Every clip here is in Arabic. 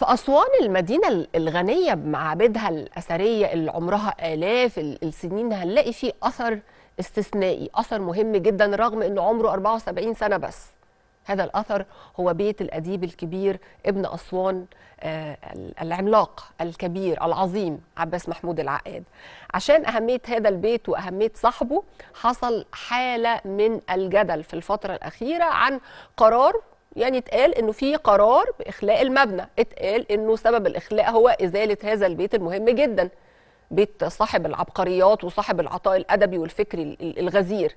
في أسوان المدينة الغنية بمعابدها الأثرية اللي عمرها آلاف السنين هنلاقي فيه أثر استثنائي أثر مهم جدا رغم أنه عمره 74 سنة بس هذا الأثر هو بيت الأديب الكبير ابن أسوان آه، العملاق الكبير العظيم عباس محمود العقاد عشان أهمية هذا البيت وأهمية صاحبه حصل حالة من الجدل في الفترة الأخيرة عن قرار يعني اتقال انه في قرار باخلاء المبنى اتقال انه سبب الاخلاء هو ازاله هذا البيت المهم جدا بيت صاحب العبقريات وصاحب العطاء الادبي والفكري الغزير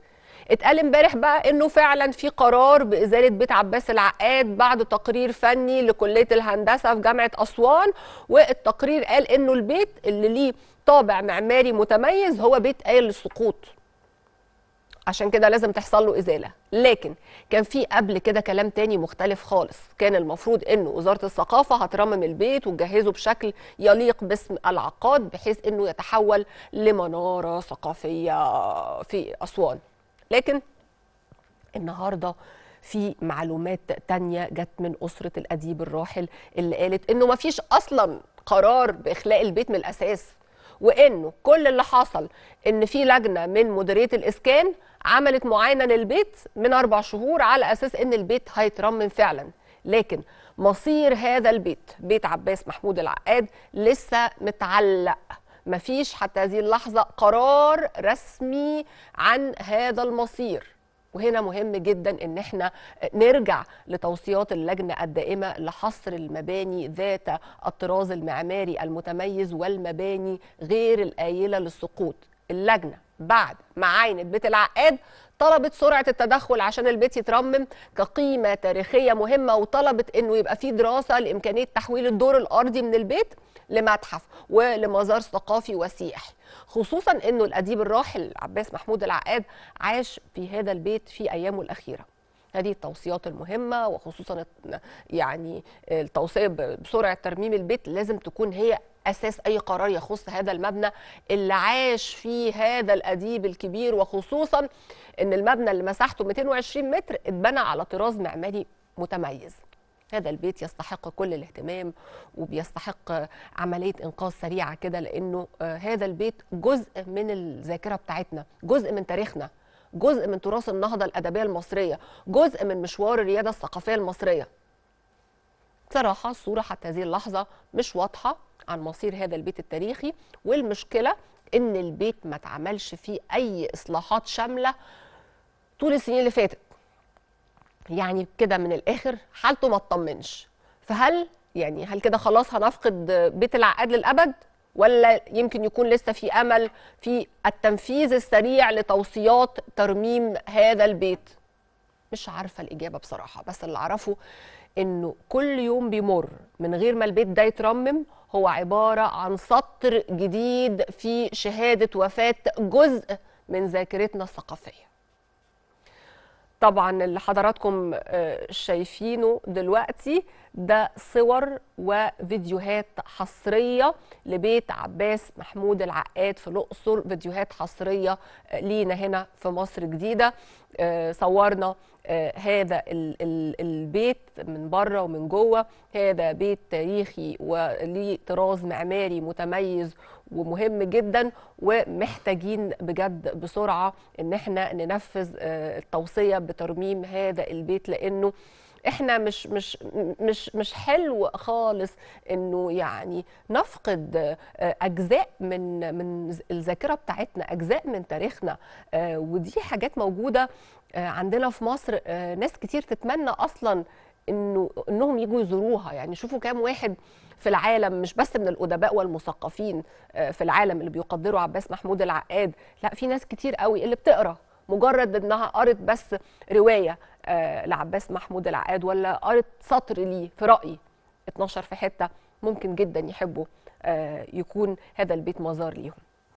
اتقال امبارح بقى انه فعلا في قرار بازاله بيت عباس العقاد بعد تقرير فني لكليه الهندسه في جامعه اسوان والتقرير قال انه البيت اللي ليه طابع معماري متميز هو بيت قايل للسقوط عشان كده لازم تحصل له ازاله لكن كان في قبل كده كلام تاني مختلف خالص كان المفروض انه وزاره الثقافه هترمم البيت وتجهزه بشكل يليق باسم العقاد بحيث انه يتحول لمناره ثقافيه في اسوان لكن النهارده في معلومات تانية جت من أسرة الأديب الراحل اللي قالت إنه ما فيش أصلا قرار بإخلاء البيت من الأساس وانه كل اللي حصل ان في لجنه من مديريه الاسكان عملت معاينه للبيت من اربع شهور على اساس ان البيت هيترمم فعلا لكن مصير هذا البيت بيت عباس محمود العقاد لسه متعلق مفيش حتى هذه اللحظه قرار رسمي عن هذا المصير وهنا مهم جدا ان احنا نرجع لتوصيات اللجنه الدائمه لحصر المباني ذات الطراز المعماري المتميز والمباني غير الايله للسقوط اللجنه بعد ما عاينت بيت العقاد طلبت سرعه التدخل عشان البيت يترمم كقيمه تاريخيه مهمه وطلبت انه يبقى في دراسه لامكانيه تحويل الدور الارضي من البيت لمتحف ولمزار ثقافي وسياحي خصوصا انه الاديب الراحل عباس محمود العقاد عاش في هذا البيت في ايامه الاخيره هذه التوصيات المهمه وخصوصا يعني التوصيه بسرعه ترميم البيت لازم تكون هي اساس اي قرار يخص هذا المبنى اللي عاش فيه هذا الاديب الكبير وخصوصا ان المبنى اللي مساحته 220 متر اتبنى على طراز معماري متميز هذا البيت يستحق كل الاهتمام وبيستحق عمليه انقاذ سريعه كده لانه آه، هذا البيت جزء من الذاكره بتاعتنا جزء من تاريخنا جزء من تراث النهضه الادبيه المصريه جزء من مشوار الرياده الثقافيه المصريه صراحه الصوره حتى هذه اللحظه مش واضحه عن مصير هذا البيت التاريخي والمشكله ان البيت ما اتعملش فيه اي اصلاحات شامله طول السنين اللي فاتت يعني كده من الاخر حالته ما تطمنش فهل يعني هل كده خلاص هنفقد بيت العقاد للابد ولا يمكن يكون لسه في امل في التنفيذ السريع لتوصيات ترميم هذا البيت مش عارفه الاجابه بصراحه بس اللي اعرفه انه كل يوم بيمر من غير ما البيت ده يترمم هو عباره عن سطر جديد في شهاده وفاه جزء من ذاكرتنا الثقافيه طبعا اللي حضراتكم آه، شايفينه دلوقتي ده صور وفيديوهات حصريه لبيت عباس محمود العقاد في الاقصر فيديوهات حصريه آه، لينا هنا في مصر جديده آه، صورنا هذا البيت من بره ومن جوه هذا بيت تاريخي وليه طراز معماري متميز ومهم جدا ومحتاجين بجد بسرعه ان احنا ننفذ آه، التوصيه بترميم هذا البيت لانه احنا مش مش مش مش حلو خالص انه يعني نفقد آه، اجزاء من من الذاكره بتاعتنا اجزاء من تاريخنا آه، ودي حاجات موجوده عندنا في مصر ناس كتير تتمنى اصلا انه انهم يجوا يزوروها يعني شوفوا كام واحد في العالم مش بس من الادباء والمثقفين آه، في العالم اللي بيقدروا عباس محمود العقاد لا في ناس كتير قوي اللي بتقرا مجرد انها قرت بس روايه آه، لعباس محمود العقاد ولا قرت سطر ليه في رايي اتنشر في حته ممكن جدا يحبوا آه، يكون هذا البيت مزار ليهم